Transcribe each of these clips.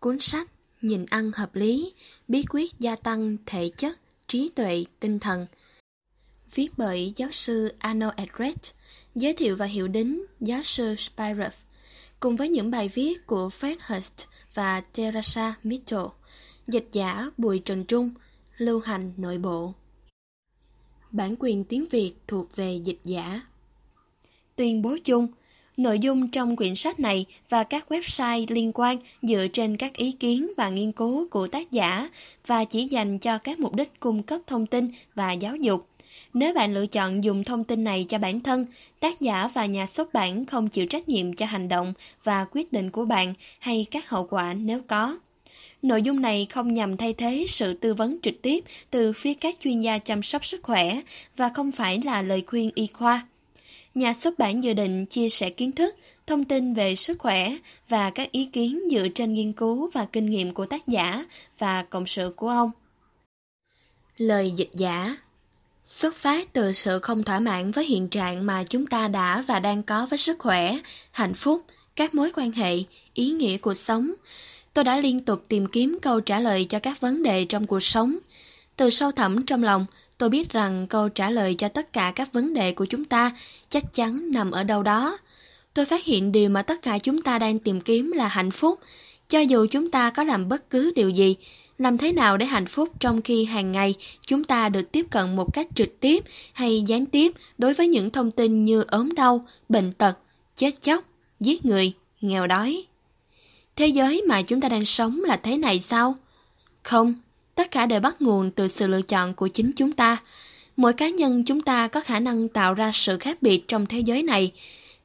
Cuốn sách Nhìn ăn hợp lý, bí quyết gia tăng thể chất, trí tuệ, tinh thần. Viết bởi giáo sư Arnold Edrecht, giới thiệu và hiệu đính giáo sư Spiroff cùng với những bài viết của Fred Hurst và Teresa Mitchell, dịch giả Bùi Trần Trung, lưu hành nội bộ. Bản quyền tiếng Việt thuộc về dịch giả. Tuyên bố chung – Nội dung trong quyển sách này và các website liên quan dựa trên các ý kiến và nghiên cứu của tác giả và chỉ dành cho các mục đích cung cấp thông tin và giáo dục. Nếu bạn lựa chọn dùng thông tin này cho bản thân, tác giả và nhà xuất bản không chịu trách nhiệm cho hành động và quyết định của bạn hay các hậu quả nếu có. Nội dung này không nhằm thay thế sự tư vấn trực tiếp từ phía các chuyên gia chăm sóc sức khỏe và không phải là lời khuyên y khoa nhà xuất bản dự định chia sẻ kiến thức, thông tin về sức khỏe và các ý kiến dựa trên nghiên cứu và kinh nghiệm của tác giả và cộng sự của ông. Lời dịch giả Xuất phát từ sự không thỏa mãn với hiện trạng mà chúng ta đã và đang có với sức khỏe, hạnh phúc, các mối quan hệ, ý nghĩa cuộc sống, tôi đã liên tục tìm kiếm câu trả lời cho các vấn đề trong cuộc sống. Từ sâu thẳm trong lòng, tôi biết rằng câu trả lời cho tất cả các vấn đề của chúng ta chắc chắn nằm ở đâu đó. Tôi phát hiện điều mà tất cả chúng ta đang tìm kiếm là hạnh phúc, cho dù chúng ta có làm bất cứ điều gì, làm thế nào để hạnh phúc trong khi hàng ngày chúng ta được tiếp cận một cách trực tiếp hay gián tiếp đối với những thông tin như ốm đau, bệnh tật, chết chóc, giết người, nghèo đói. Thế giới mà chúng ta đang sống là thế này sao? Không, tất cả đều bắt nguồn từ sự lựa chọn của chính chúng ta. Mỗi cá nhân chúng ta có khả năng tạo ra sự khác biệt trong thế giới này.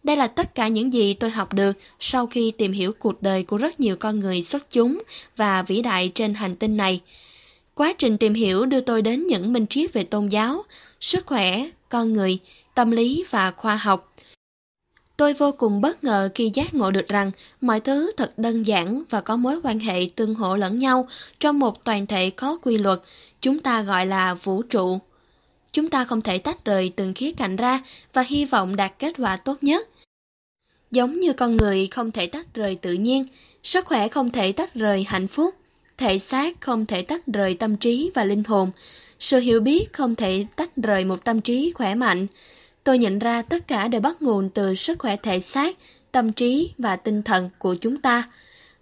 Đây là tất cả những gì tôi học được sau khi tìm hiểu cuộc đời của rất nhiều con người xuất chúng và vĩ đại trên hành tinh này. Quá trình tìm hiểu đưa tôi đến những minh triết về tôn giáo, sức khỏe, con người, tâm lý và khoa học. Tôi vô cùng bất ngờ khi giác ngộ được rằng mọi thứ thật đơn giản và có mối quan hệ tương hỗ lẫn nhau trong một toàn thể có quy luật, chúng ta gọi là vũ trụ. Chúng ta không thể tách rời từng khía cạnh ra và hy vọng đạt kết quả tốt nhất. Giống như con người không thể tách rời tự nhiên, sức khỏe không thể tách rời hạnh phúc, thể xác không thể tách rời tâm trí và linh hồn, sự hiểu biết không thể tách rời một tâm trí khỏe mạnh tôi nhận ra tất cả đều bắt nguồn từ sức khỏe thể xác, tâm trí và tinh thần của chúng ta.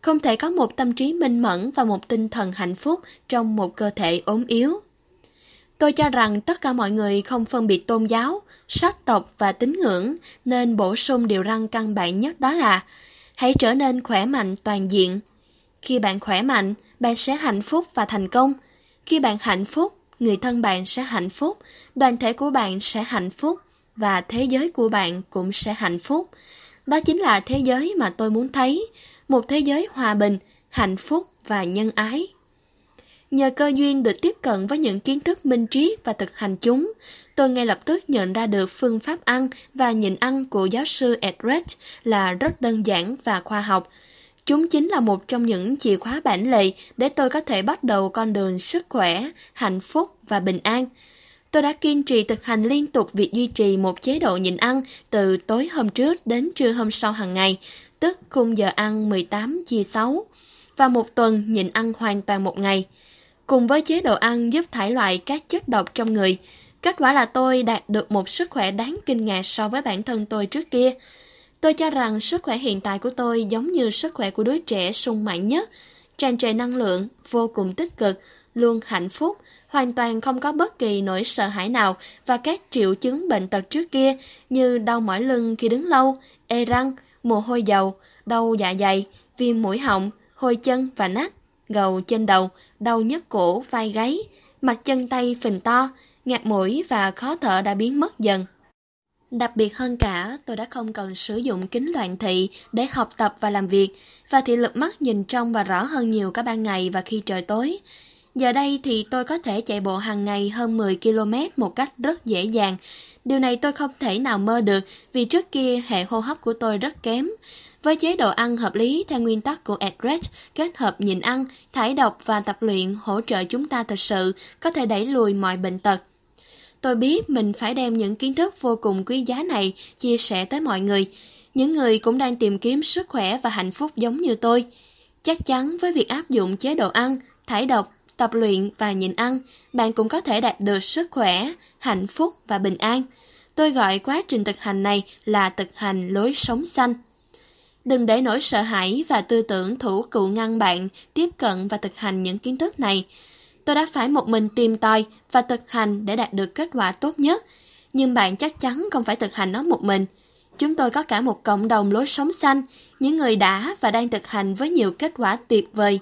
Không thể có một tâm trí minh mẫn và một tinh thần hạnh phúc trong một cơ thể ốm yếu. Tôi cho rằng tất cả mọi người không phân biệt tôn giáo, sắc tộc và tín ngưỡng nên bổ sung điều răng căn bản nhất đó là hãy trở nên khỏe mạnh toàn diện. Khi bạn khỏe mạnh, bạn sẽ hạnh phúc và thành công. Khi bạn hạnh phúc, người thân bạn sẽ hạnh phúc, đoàn thể của bạn sẽ hạnh phúc và thế giới của bạn cũng sẽ hạnh phúc. Đó chính là thế giới mà tôi muốn thấy, một thế giới hòa bình, hạnh phúc và nhân ái. Nhờ cơ duyên được tiếp cận với những kiến thức minh trí và thực hành chúng, tôi ngay lập tức nhận ra được phương pháp ăn và nhịn ăn của giáo sư Edred là rất đơn giản và khoa học. Chúng chính là một trong những chìa khóa bản lề để tôi có thể bắt đầu con đường sức khỏe, hạnh phúc và bình an. Tôi đã kiên trì thực hành liên tục việc duy trì một chế độ nhịn ăn từ tối hôm trước đến trưa hôm sau hàng ngày, tức khung giờ ăn 18 chia 6, và một tuần nhịn ăn hoàn toàn một ngày. Cùng với chế độ ăn giúp thải loại các chất độc trong người, kết quả là tôi đạt được một sức khỏe đáng kinh ngạc so với bản thân tôi trước kia. Tôi cho rằng sức khỏe hiện tại của tôi giống như sức khỏe của đứa trẻ sung mãn nhất, tràn trề năng lượng, vô cùng tích cực, luôn hạnh phúc, hoàn toàn không có bất kỳ nỗi sợ hãi nào và các triệu chứng bệnh tật trước kia như đau mỏi lưng khi đứng lâu, e răng, mồ hôi dầu, đau dạ dày, viêm mũi họng, hôi chân và nách, gầu trên đầu, đau nhức cổ, vai gáy, mạch chân tay phình to, ngạt mũi và khó thở đã biến mất dần. Đặc biệt hơn cả, tôi đã không cần sử dụng kính loạn thị để học tập và làm việc, và thị lực mắt nhìn trong và rõ hơn nhiều cả ban ngày và khi trời tối. Giờ đây thì tôi có thể chạy bộ hàng ngày hơn 10 km một cách rất dễ dàng. Điều này tôi không thể nào mơ được vì trước kia hệ hô hấp của tôi rất kém. Với chế độ ăn hợp lý theo nguyên tắc của Edred, kết hợp nhịn ăn, thải độc và tập luyện hỗ trợ chúng ta thật sự có thể đẩy lùi mọi bệnh tật. Tôi biết mình phải đem những kiến thức vô cùng quý giá này chia sẻ tới mọi người, những người cũng đang tìm kiếm sức khỏe và hạnh phúc giống như tôi. Chắc chắn với việc áp dụng chế độ ăn, thải độc tập luyện và nhịn ăn, bạn cũng có thể đạt được sức khỏe, hạnh phúc và bình an. Tôi gọi quá trình thực hành này là thực hành lối sống xanh. Đừng để nỗi sợ hãi và tư tưởng thủ cựu ngăn bạn tiếp cận và thực hành những kiến thức này. Tôi đã phải một mình tìm tòi và thực hành để đạt được kết quả tốt nhất, nhưng bạn chắc chắn không phải thực hành nó một mình. Chúng tôi có cả một cộng đồng lối sống xanh, những người đã và đang thực hành với nhiều kết quả tuyệt vời.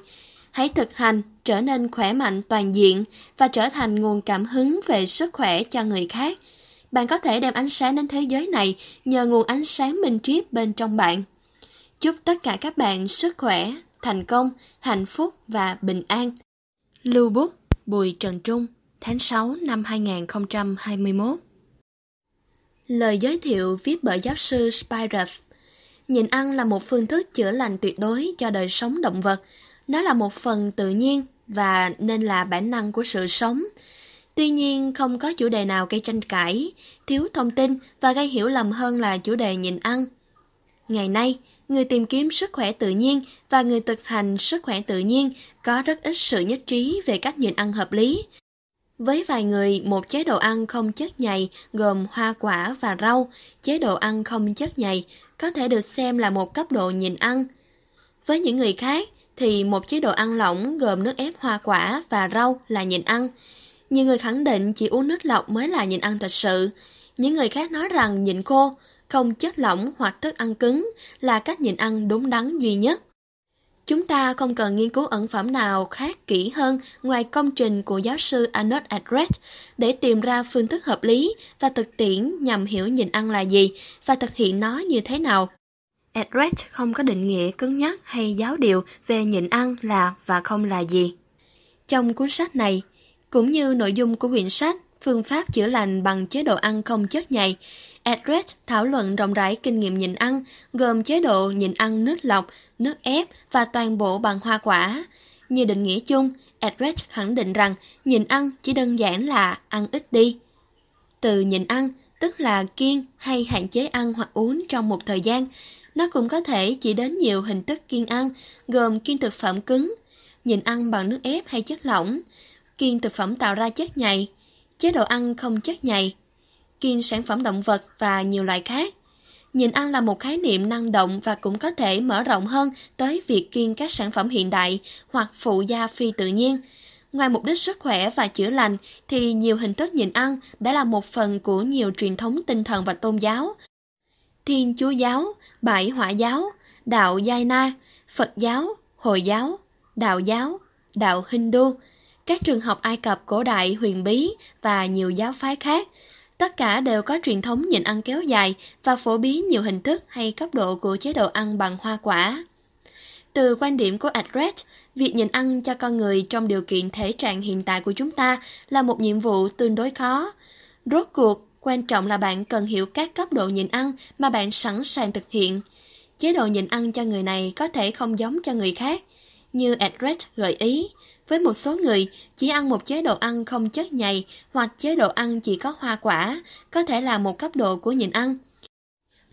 Hãy thực hành trở nên khỏe mạnh toàn diện và trở thành nguồn cảm hứng về sức khỏe cho người khác. Bạn có thể đem ánh sáng đến thế giới này nhờ nguồn ánh sáng minh triết bên trong bạn. Chúc tất cả các bạn sức khỏe, thành công, hạnh phúc và bình an. Lưu bút Bùi Trần Trung, tháng 6 năm 2021 Lời giới thiệu viết bởi giáo sư Spiref Nhìn ăn là một phương thức chữa lành tuyệt đối cho đời sống động vật, nó là một phần tự nhiên và nên là bản năng của sự sống. Tuy nhiên, không có chủ đề nào gây tranh cãi, thiếu thông tin và gây hiểu lầm hơn là chủ đề nhịn ăn. Ngày nay, người tìm kiếm sức khỏe tự nhiên và người thực hành sức khỏe tự nhiên có rất ít sự nhất trí về cách nhịn ăn hợp lý. Với vài người, một chế độ ăn không chất nhầy gồm hoa quả và rau, chế độ ăn không chất nhầy có thể được xem là một cấp độ nhịn ăn. Với những người khác, thì một chế độ ăn lỏng gồm nước ép hoa quả và rau là nhịn ăn. Nhiều người khẳng định chỉ uống nước lọc mới là nhịn ăn thật sự. Những người khác nói rằng nhịn khô, không chất lỏng hoặc thức ăn cứng là cách nhịn ăn đúng đắn duy nhất. Chúng ta không cần nghiên cứu ẩn phẩm nào khác kỹ hơn ngoài công trình của giáo sư Arnold Adret để tìm ra phương thức hợp lý và thực tiễn nhằm hiểu nhịn ăn là gì và thực hiện nó như thế nào. Edred không có định nghĩa cứng nhắc hay giáo điều về nhịn ăn là và không là gì. Trong cuốn sách này, cũng như nội dung của quyển sách Phương pháp chữa lành bằng chế độ ăn không chất nhầy, Edred thảo luận rộng rãi kinh nghiệm nhịn ăn, gồm chế độ nhịn ăn nước lọc, nước ép và toàn bộ bằng hoa quả. Như định nghĩa chung, Edred khẳng định rằng nhịn ăn chỉ đơn giản là ăn ít đi. Từ nhịn ăn, tức là kiêng hay hạn chế ăn hoặc uống trong một thời gian, nó cũng có thể chỉ đến nhiều hình thức kiêng ăn, gồm kiêng thực phẩm cứng, nhìn ăn bằng nước ép hay chất lỏng, kiêng thực phẩm tạo ra chất nhầy, chế độ ăn không chất nhầy, kiêng sản phẩm động vật và nhiều loại khác. Nhìn ăn là một khái niệm năng động và cũng có thể mở rộng hơn tới việc kiêng các sản phẩm hiện đại hoặc phụ gia phi tự nhiên. Ngoài mục đích sức khỏe và chữa lành thì nhiều hình thức nhìn ăn đã là một phần của nhiều truyền thống tinh thần và tôn giáo. Thiên Chúa giáo, Bại Hỏa giáo, đạo Giai Na, Phật giáo, Hồi giáo, đạo giáo, đạo Hindu, các trường học Ai Cập cổ đại huyền bí và nhiều giáo phái khác. Tất cả đều có truyền thống nhịn ăn kéo dài và phổ biến nhiều hình thức hay cấp độ của chế độ ăn bằng hoa quả. Từ quan điểm của Adret, việc nhịn ăn cho con người trong điều kiện thể trạng hiện tại của chúng ta là một nhiệm vụ tương đối khó. Rốt cuộc, Quan trọng là bạn cần hiểu các cấp độ nhịn ăn mà bạn sẵn sàng thực hiện. Chế độ nhịn ăn cho người này có thể không giống cho người khác. Như Adret gợi ý, với một số người chỉ ăn một chế độ ăn không chất nhầy hoặc chế độ ăn chỉ có hoa quả, có thể là một cấp độ của nhịn ăn.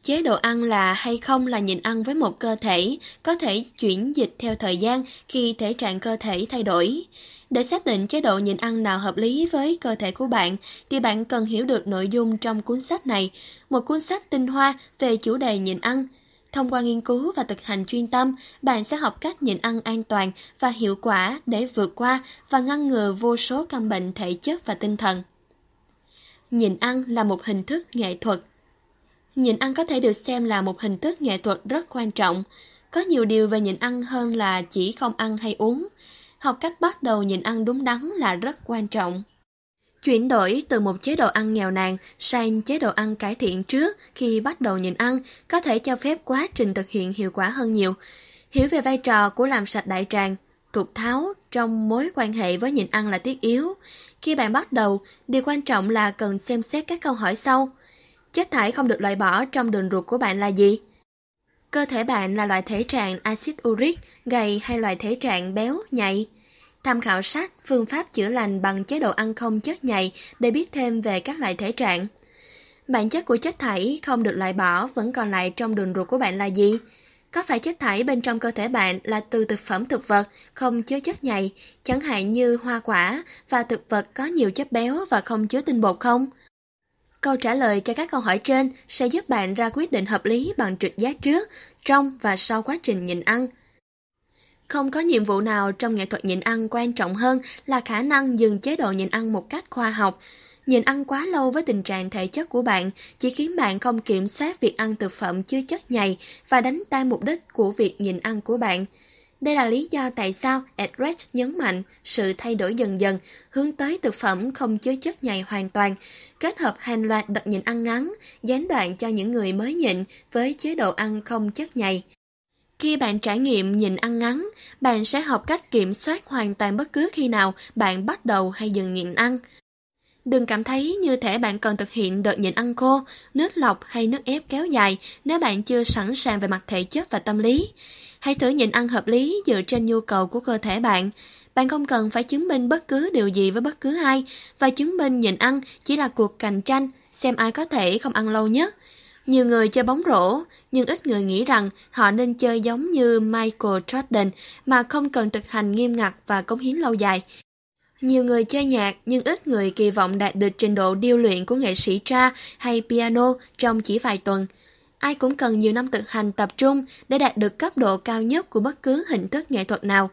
Chế độ ăn là hay không là nhịn ăn với một cơ thể, có thể chuyển dịch theo thời gian khi thể trạng cơ thể thay đổi. Để xác định chế độ nhịn ăn nào hợp lý với cơ thể của bạn, thì bạn cần hiểu được nội dung trong cuốn sách này, một cuốn sách tinh hoa về chủ đề nhịn ăn. Thông qua nghiên cứu và thực hành chuyên tâm, bạn sẽ học cách nhịn ăn an toàn và hiệu quả để vượt qua và ngăn ngừa vô số căn bệnh thể chất và tinh thần. Nhịn ăn là một hình thức nghệ thuật. Nhịn ăn có thể được xem là một hình thức nghệ thuật rất quan trọng. Có nhiều điều về nhịn ăn hơn là chỉ không ăn hay uống học cách bắt đầu nhìn ăn đúng đắn là rất quan trọng. Chuyển đổi từ một chế độ ăn nghèo nàn sang chế độ ăn cải thiện trước khi bắt đầu nhịn ăn có thể cho phép quá trình thực hiện hiệu quả hơn nhiều. Hiểu về vai trò của làm sạch đại tràng, thuộc tháo trong mối quan hệ với nhịn ăn là thiết yếu. Khi bạn bắt đầu, điều quan trọng là cần xem xét các câu hỏi sau. Chất thải không được loại bỏ trong đường ruột của bạn là gì? Cơ thể bạn là loại thể trạng axit uric, gầy hay loại thể trạng béo, nhạy? Tham khảo sách Phương pháp chữa lành bằng chế độ ăn không chất nhạy để biết thêm về các loại thể trạng. Bản chất của chất thải không được loại bỏ vẫn còn lại trong đường ruột của bạn là gì? Có phải chất thải bên trong cơ thể bạn là từ thực phẩm thực vật không chứa chất nhầy, chẳng hạn như hoa quả và thực vật có nhiều chất béo và không chứa tinh bột không? Câu trả lời cho các câu hỏi trên sẽ giúp bạn ra quyết định hợp lý bằng trực giác trước, trong và sau quá trình nhịn ăn. Không có nhiệm vụ nào trong nghệ thuật nhịn ăn quan trọng hơn là khả năng dừng chế độ nhịn ăn một cách khoa học. Nhịn ăn quá lâu với tình trạng thể chất của bạn chỉ khiến bạn không kiểm soát việc ăn thực phẩm chứa chất nhầy và đánh tan mục đích của việc nhịn ăn của bạn – đây là lý do tại sao Edred nhấn mạnh sự thay đổi dần dần hướng tới thực phẩm không chứa chất nhầy hoàn toàn, kết hợp hàng loạt đợt nhịn ăn ngắn, gián đoạn cho những người mới nhịn với chế độ ăn không chất nhầy. Khi bạn trải nghiệm nhịn ăn ngắn, bạn sẽ học cách kiểm soát hoàn toàn bất cứ khi nào bạn bắt đầu hay dừng nhịn ăn. Đừng cảm thấy như thể bạn cần thực hiện đợt nhịn ăn khô, nước lọc hay nước ép kéo dài nếu bạn chưa sẵn sàng về mặt thể chất và tâm lý. Hãy thử nhịn ăn hợp lý dựa trên nhu cầu của cơ thể bạn. Bạn không cần phải chứng minh bất cứ điều gì với bất cứ ai và chứng minh nhịn ăn chỉ là cuộc cạnh tranh xem ai có thể không ăn lâu nhất. Nhiều người chơi bóng rổ, nhưng ít người nghĩ rằng họ nên chơi giống như Michael Jordan mà không cần thực hành nghiêm ngặt và cống hiến lâu dài. Nhiều người chơi nhạc nhưng ít người kỳ vọng đạt được trình độ điêu luyện của nghệ sĩ tra hay piano trong chỉ vài tuần ai cũng cần nhiều năm thực hành tập trung để đạt được cấp độ cao nhất của bất cứ hình thức nghệ thuật nào.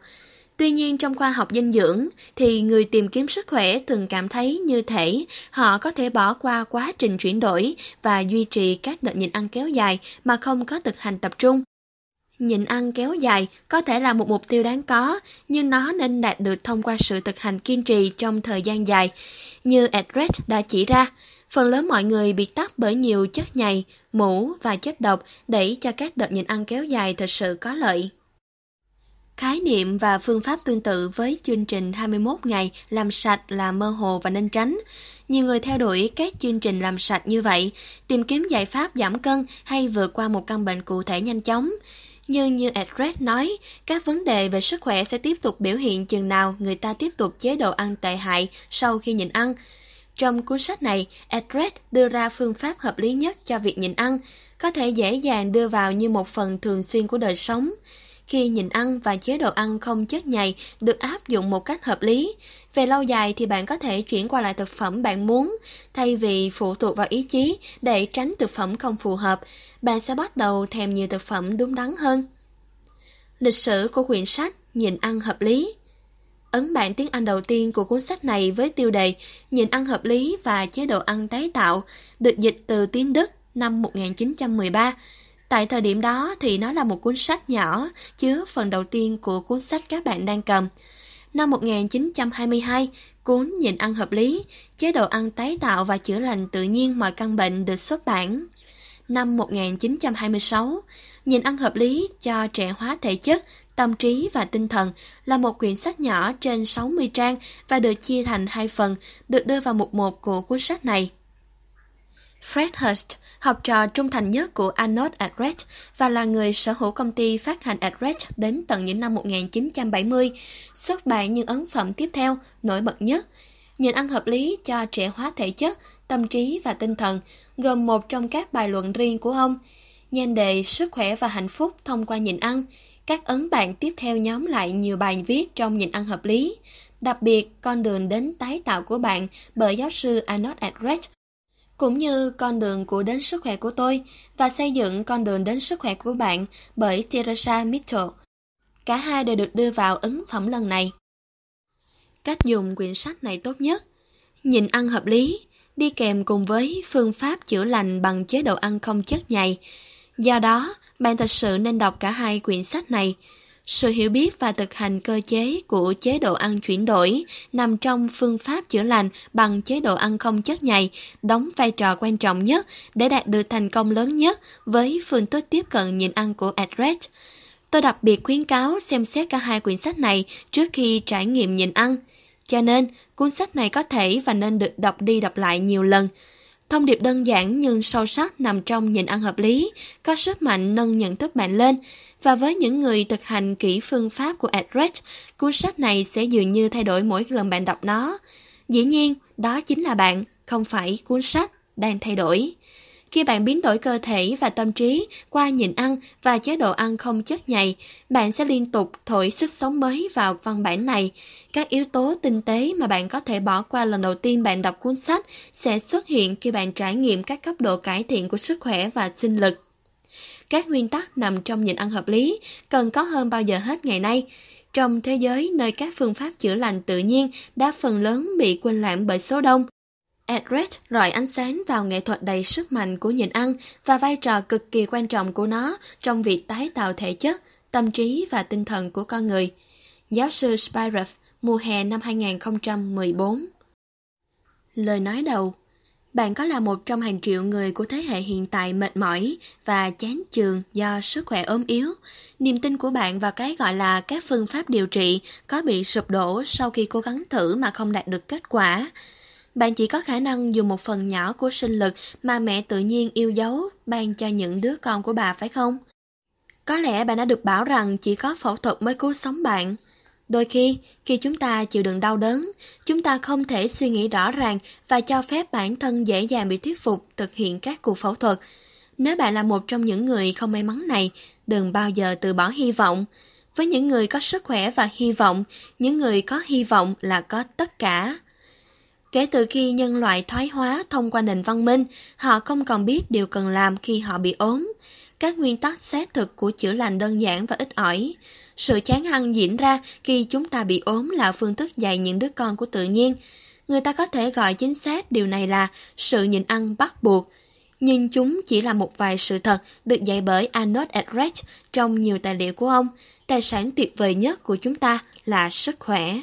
Tuy nhiên trong khoa học dinh dưỡng thì người tìm kiếm sức khỏe thường cảm thấy như thể họ có thể bỏ qua quá trình chuyển đổi và duy trì các đợt nhịn ăn kéo dài mà không có thực hành tập trung. Nhịn ăn kéo dài có thể là một mục tiêu đáng có, nhưng nó nên đạt được thông qua sự thực hành kiên trì trong thời gian dài, như Edred đã chỉ ra. Phần lớn mọi người bị tắc bởi nhiều chất nhầy, mũ và chất độc đẩy cho các đợt nhịn ăn kéo dài thật sự có lợi. Khái niệm và phương pháp tương tự với chương trình 21 ngày làm sạch là mơ hồ và nên tránh. Nhiều người theo đuổi các chương trình làm sạch như vậy, tìm kiếm giải pháp giảm cân hay vượt qua một căn bệnh cụ thể nhanh chóng. Nhưng như Edred nói, các vấn đề về sức khỏe sẽ tiếp tục biểu hiện chừng nào người ta tiếp tục chế độ ăn tệ hại sau khi nhịn ăn. Trong cuốn sách này, Edred đưa ra phương pháp hợp lý nhất cho việc nhịn ăn, có thể dễ dàng đưa vào như một phần thường xuyên của đời sống. Khi nhịn ăn và chế độ ăn không chết nhầy được áp dụng một cách hợp lý, về lâu dài thì bạn có thể chuyển qua lại thực phẩm bạn muốn, thay vì phụ thuộc vào ý chí để tránh thực phẩm không phù hợp, bạn sẽ bắt đầu thèm nhiều thực phẩm đúng đắn hơn. Lịch sử của quyển sách Nhịn ăn hợp lý ấn bản tiếng Anh đầu tiên của cuốn sách này với tiêu đề Nhìn ăn hợp lý và chế độ ăn tái tạo, được dịch từ tiếng Đức năm 1913. Tại thời điểm đó thì nó là một cuốn sách nhỏ, chứa phần đầu tiên của cuốn sách các bạn đang cầm. Năm 1922, cuốn Nhìn ăn hợp lý, chế độ ăn tái tạo và chữa lành tự nhiên mọi căn bệnh được xuất bản. Năm 1926, Nhìn ăn hợp lý cho trẻ hóa thể chất Tâm trí và tinh thần là một quyển sách nhỏ trên 60 trang và được chia thành hai phần, được đưa vào mục một của cuốn sách này. Fred Hurst, học trò trung thành nhất của Arnold Adret và là người sở hữu công ty phát hành Adret đến tận những năm 1970, xuất bản những ấn phẩm tiếp theo nổi bật nhất. Nhìn ăn hợp lý cho trẻ hóa thể chất, tâm trí và tinh thần, gồm một trong các bài luận riêng của ông, nhan đề Sức khỏe và hạnh phúc thông qua nhịn ăn, các ấn bản tiếp theo nhóm lại nhiều bài viết trong nhìn ăn hợp lý, đặc biệt con đường đến tái tạo của bạn bởi giáo sư Arnold Adret, cũng như con đường của đến sức khỏe của tôi và xây dựng con đường đến sức khỏe của bạn bởi Teresa Mitchell. Cả hai đều được đưa vào ấn phẩm lần này. Cách dùng quyển sách này tốt nhất Nhìn ăn hợp lý, đi kèm cùng với phương pháp chữa lành bằng chế độ ăn không chất nhầy. Do đó, bạn thật sự nên đọc cả hai quyển sách này. Sự hiểu biết và thực hành cơ chế của chế độ ăn chuyển đổi nằm trong phương pháp chữa lành bằng chế độ ăn không chất nhầy, đóng vai trò quan trọng nhất để đạt được thành công lớn nhất với phương thức tiếp cận nhịn ăn của Adret. Tôi đặc biệt khuyến cáo xem xét cả hai quyển sách này trước khi trải nghiệm nhịn ăn. Cho nên, cuốn sách này có thể và nên được đọc đi đọc lại nhiều lần – Thông điệp đơn giản nhưng sâu sắc nằm trong nhịn ăn hợp lý, có sức mạnh nâng nhận thức bạn lên. Và với những người thực hành kỹ phương pháp của Adret, cuốn sách này sẽ dường như thay đổi mỗi lần bạn đọc nó. Dĩ nhiên, đó chính là bạn, không phải cuốn sách đang thay đổi. Khi bạn biến đổi cơ thể và tâm trí qua nhịn ăn và chế độ ăn không chất nhầy, bạn sẽ liên tục thổi sức sống mới vào văn bản này. Các yếu tố tinh tế mà bạn có thể bỏ qua lần đầu tiên bạn đọc cuốn sách sẽ xuất hiện khi bạn trải nghiệm các cấp độ cải thiện của sức khỏe và sinh lực. Các nguyên tắc nằm trong nhịn ăn hợp lý cần có hơn bao giờ hết ngày nay. Trong thế giới nơi các phương pháp chữa lành tự nhiên đã phần lớn bị quên lãng bởi số đông, Edred rọi ánh sáng vào nghệ thuật đầy sức mạnh của nhịn ăn và vai trò cực kỳ quan trọng của nó trong việc tái tạo thể chất, tâm trí và tinh thần của con người. Giáo sư Spiroff, mùa hè năm 2014 Lời nói đầu Bạn có là một trong hàng triệu người của thế hệ hiện tại mệt mỏi và chán chường do sức khỏe ốm yếu. Niềm tin của bạn vào cái gọi là các phương pháp điều trị có bị sụp đổ sau khi cố gắng thử mà không đạt được kết quả – bạn chỉ có khả năng dùng một phần nhỏ của sinh lực mà mẹ tự nhiên yêu dấu ban cho những đứa con của bà phải không? Có lẽ bạn đã được bảo rằng chỉ có phẫu thuật mới cứu sống bạn. Đôi khi, khi chúng ta chịu đựng đau đớn, chúng ta không thể suy nghĩ rõ ràng và cho phép bản thân dễ dàng bị thuyết phục thực hiện các cuộc phẫu thuật. Nếu bạn là một trong những người không may mắn này, đừng bao giờ từ bỏ hy vọng. Với những người có sức khỏe và hy vọng, những người có hy vọng là có tất cả. Kể từ khi nhân loại thoái hóa thông qua nền văn minh, họ không còn biết điều cần làm khi họ bị ốm. Các nguyên tắc xác thực của chữa lành đơn giản và ít ỏi. Sự chán hăng diễn ra khi chúng ta bị ốm là phương thức dạy những đứa con của tự nhiên. Người ta có thể gọi chính xác điều này là sự nhịn ăn bắt buộc. Nhưng chúng chỉ là một vài sự thật được dạy bởi Arnold Eckreich trong nhiều tài liệu của ông. Tài sản tuyệt vời nhất của chúng ta là sức khỏe.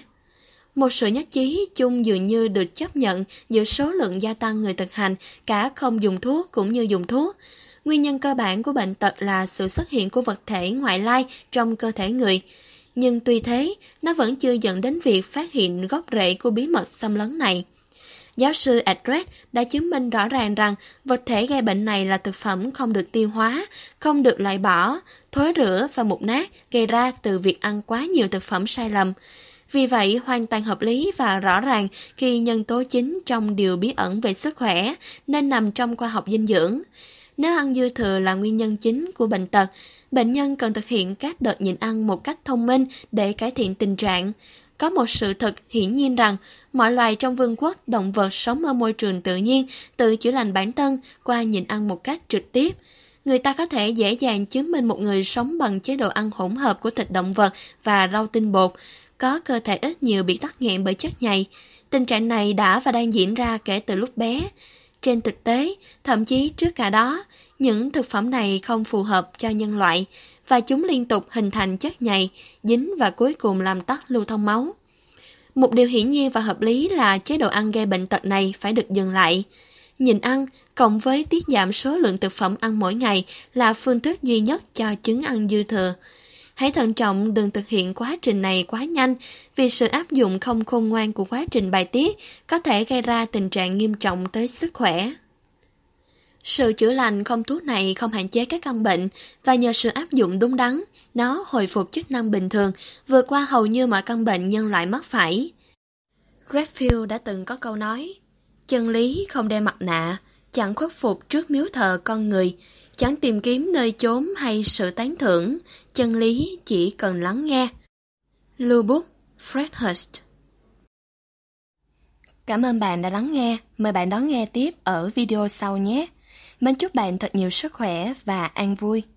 Một sự nhất trí chung dường như được chấp nhận giữa số lượng gia tăng người thực hành cả không dùng thuốc cũng như dùng thuốc. Nguyên nhân cơ bản của bệnh tật là sự xuất hiện của vật thể ngoại lai trong cơ thể người. Nhưng tuy thế, nó vẫn chưa dẫn đến việc phát hiện gốc rễ của bí mật xâm lấn này. Giáo sư Adret đã chứng minh rõ ràng rằng vật thể gây bệnh này là thực phẩm không được tiêu hóa, không được loại bỏ, thối rửa và mục nát gây ra từ việc ăn quá nhiều thực phẩm sai lầm. Vì vậy, hoàn toàn hợp lý và rõ ràng khi nhân tố chính trong điều bí ẩn về sức khỏe nên nằm trong khoa học dinh dưỡng. Nếu ăn dư thừa là nguyên nhân chính của bệnh tật, bệnh nhân cần thực hiện các đợt nhịn ăn một cách thông minh để cải thiện tình trạng. Có một sự thật hiển nhiên rằng mọi loài trong vương quốc động vật sống ở môi trường tự nhiên tự chữa lành bản thân qua nhịn ăn một cách trực tiếp người ta có thể dễ dàng chứng minh một người sống bằng chế độ ăn hỗn hợp của thịt động vật và rau tinh bột có cơ thể ít nhiều bị tắc nghẽn bởi chất nhầy. Tình trạng này đã và đang diễn ra kể từ lúc bé. Trên thực tế, thậm chí trước cả đó, những thực phẩm này không phù hợp cho nhân loại và chúng liên tục hình thành chất nhầy, dính và cuối cùng làm tắc lưu thông máu. Một điều hiển nhiên và hợp lý là chế độ ăn gây bệnh tật này phải được dừng lại. Nhìn ăn cộng với tiết giảm số lượng thực phẩm ăn mỗi ngày là phương thức duy nhất cho chứng ăn dư thừa. Hãy thận trọng đừng thực hiện quá trình này quá nhanh, vì sự áp dụng không khôn ngoan của quá trình bài tiết có thể gây ra tình trạng nghiêm trọng tới sức khỏe. Sự chữa lành không thuốc này không hạn chế các căn bệnh và nhờ sự áp dụng đúng đắn, nó hồi phục chức năng bình thường, vượt qua hầu như mọi căn bệnh nhân loại mắc phải. Redfield đã từng có câu nói, chân lý không đeo mặt nạ, chẳng khuất phục trước miếu thờ con người, chẳng tìm kiếm nơi chốn hay sự tán thưởng, chân lý chỉ cần lắng nghe. Lưu bút Fred Hurst Cảm ơn bạn đã lắng nghe. Mời bạn đón nghe tiếp ở video sau nhé. Mình chúc bạn thật nhiều sức khỏe và an vui.